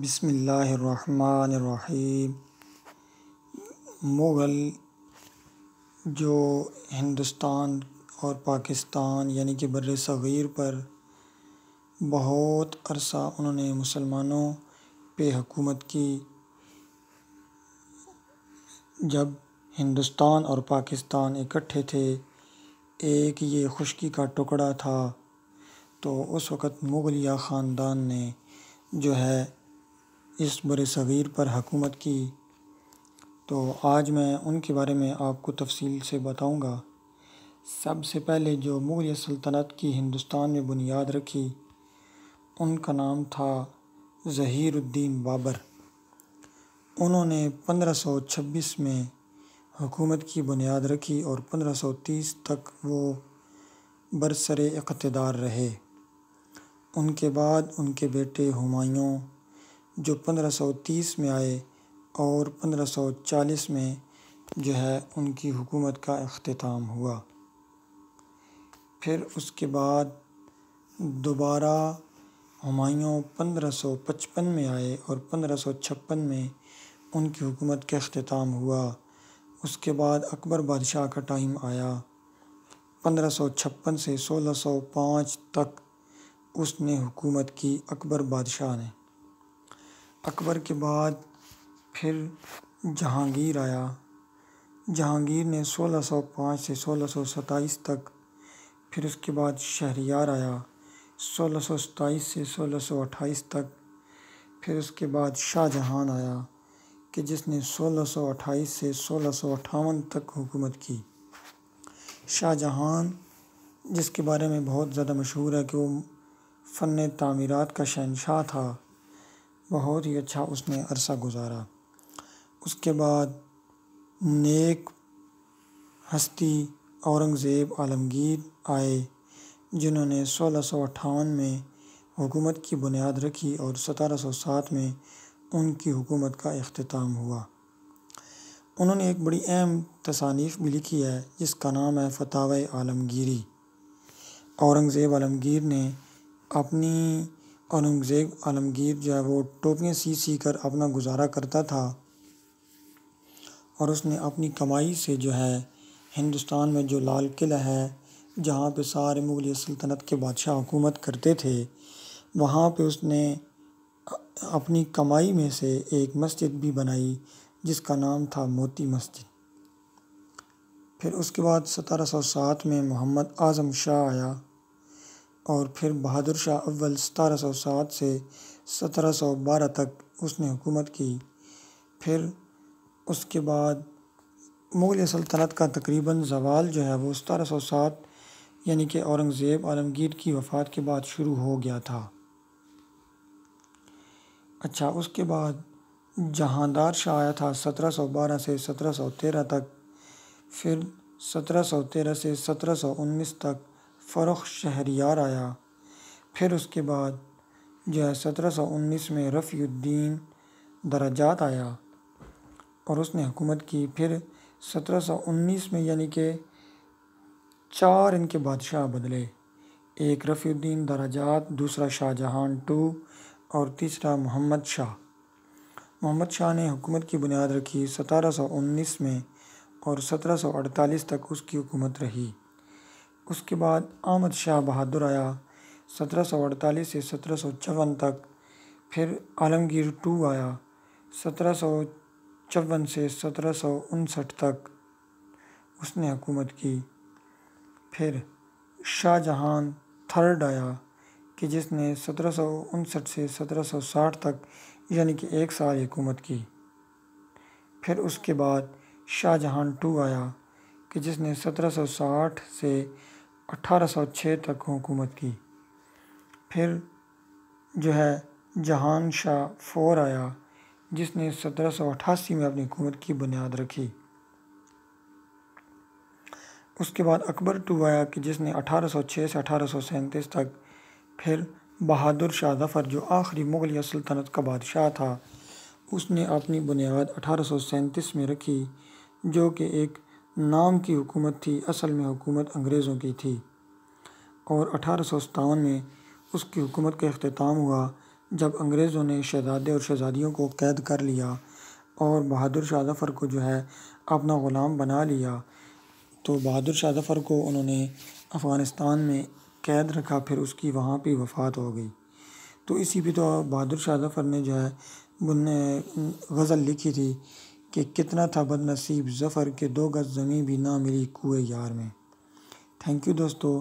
बसमीम मुग़ल जो हिंदुस्तान और पाकिस्तान यानी कि बर सग़ीर पर बहुत अरसा उन्होंने मुसलमानों पे हुकूमत की जब हिंदुस्तान और पाकिस्तान इकट्ठे थे एक ये खुशकी का टुकड़ा था तो उस वक़्त मुग़लिया ख़ानदान ने जो है इस बर सग़ीर पर हकूमत की तो आज मैं उनके बारे में आपको तफसील से बताऊंगा सबसे पहले जो मुग़ल सल्तनत की हिंदुस्तान में बुनियाद रखी उनका नाम था ज़हीरुद्दीन बाबर उन्होंने 1526 में हुकूमत की बुनियाद रखी और 1530 तक वो बरसर इकतदार रहे उनके बाद उनके बेटे हुमायूं जो पंद्रह सौ तीस में आए और पंद्रह सौ चालीस में जो है उनकी हुकूमत का अख्ताम हुआ फिर उसके बाद दोबारा हमायों पंद्रह सौ पचपन में आए और पंद्रह सौ छप्पन में उनकी हुकूमत का अख्ताम हुआ उसके बाद अकबर बादशाह का टाइम आया पंद्रह सौ छप्पन से सोलह सौ पाँच तक उसने हुकूमत की अकबर बादशाह ने अकबर के बाद फिर जहांगीर आया जहांगीर ने 1605 से 1627 तक फिर उसके बाद शहरियार आया 1627 से 1628 तक फिर उसके बाद शाहजहान आया कि जिसने 1628 से सोलह तक हुकूमत की शाहजहान जिसके बारे में बहुत ज़्यादा मशहूर है कि वो फ़न तामीरात का शहनशाह था बहुत ही अच्छा उसने अरसा गुजारा उसके बाद नेक हस्ती औरंगज़ेब आलमगीर आए जिन्होंने सोलह सौ अट्ठावन में हुकूमत की बुनियाद रखी और सतारह सौ सात में उनकी हुकूमत का अख्ताम हुआ उन्होंने एक बड़ी अहम तसानीफ भी लिखी है जिसका नाम है फताव आलमगीरी औरंगज़ेब आलमगीर ने अपनी औरंगज़ेब आलमगीर जो है वो टोपियाँ सी सी कर अपना गुजारा करता था और उसने अपनी कमाई से जो है हिंदुस्तान में जो लाल किला है जहाँ पे सारे मुग़ल सल्तनत के बादशाह हुकूमत करते थे वहाँ पे उसने अपनी कमाई में से एक मस्जिद भी बनाई जिसका नाम था मोती मस्जिद फिर उसके बाद सत्रह सौ सात में मोहम्मद आज़म शाह आया और फिर बहादुर शाह अव्वल सतारह सौ सात से सत्रह सौ बारह तक उसने हुकूमत की फिर उसके बाद मुग़ल सल्तनत का तकरीबन जवाल जो है वो सतारह सौ सात यानी कि औरंगज़ेब आलमगीर की वफ़ात के बाद शुरू हो गया था अच्छा उसके बाद जहांदार शाह आया था सत्रह सौ बारह से सत्रह सौ तेरह तक फिर सत्रह सौ तेरह से सत्रह सौ उन्नीस तक फ़र्ख शहरियार आया फिर उसके बाद जो है सत्रह सौ उन्नीस में रफ़ीद्दीन दराजात आया और उसने हुकूमत की फिर सत्रह सौ उन्नीस में यानी कि चार इनके बादशाह बदले एक रफ़ीद्दीन दराजात दूसरा शाहजहान टू और तीसरा मोहम्मद शाह मोहम्मद शाह ने हुकूमत की बुनियाद रखी सतारह सौ उन्नीस में और सत्रह सौ अड़तालीस तक उसकी हुकूमत रही उसके बाद अहमद शाह बहादुर आया सत्रह सौ अड़तालीस से सत्रह सौ चौवन तक फिर आलमगीर टू आया सत्रह सौ चौवन से सत्रह सौ उनसठ तक उसने हुकूमत की फिर शाहजहां थर्ड आया कि जिसने सत्रह सौ उनसठ से सत्रह सौ साठ तक यानी कि एक साल हुकूमत की फिर उसके बाद शाहजहां टू आया कि जिसने सत्रह सौ साठ से 1806 तक हुकूमत की फिर जो है जहान शाह फोर आया जिसने सत्रह में अपनी हुकूमत की बुनियाद रखी उसके बाद अकबर टू आया कि जिसने 1806 से अठारह तक फिर बहादुर शाह जफ़र जो आखिरी मुगलिया सल्तनत का बादशाह था उसने अपनी बुनियाद अठारह में रखी जो कि एक नाम की हुकूमत थी असल में हुकूमत अंग्रेज़ों की थी और अठारह में उसकी हुकूमत का अख्ताम हुआ जब अंग्रेज़ों ने शहजादे और शहजादियों को कैद कर लिया और बहादुर शाह जफ़र को जो है अपना ग़ुलाम बना लिया तो बहादुर शाह जफ़र को उन्होंने अफ़गानिस्तान में कैद रखा फिर उसकी वहाँ पर वफ़ात हो गई तो इसी भी तो बहादुर शाह जफ़र ने जो है गज़ल लिखी थी कि कितना था बदनसीब ज़फ़र के दो गज़ ज़मीन भी ना मिली कुए यार में थैंक यू दोस्तों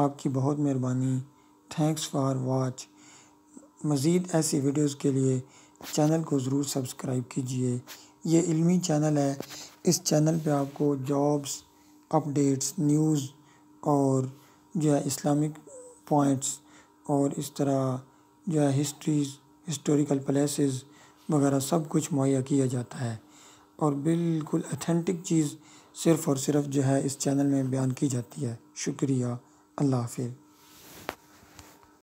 आपकी बहुत मेहरबानी थैंक्स फॉर वॉच मज़ीद ऐसी वीडियोस के लिए चैनल को ज़रूर सब्सक्राइब कीजिए ये इल्मी चैनल है इस चैनल पे आपको जॉब्स अपडेट्स न्यूज़ और जो है इस्लामिक पॉइंट्स और इस तरह जो है हिस्ट्रीज़ हिस्टोरिकल प्लेसेस वगैरह सब कुछ मुहैया किया जाता है और बिल्कुल अथेंटिक चीज़ सिर्फ़ और सिर्फ़ जो है इस चैनल में बयान की जाती है शुक्रिया अल्लाह हाफिज़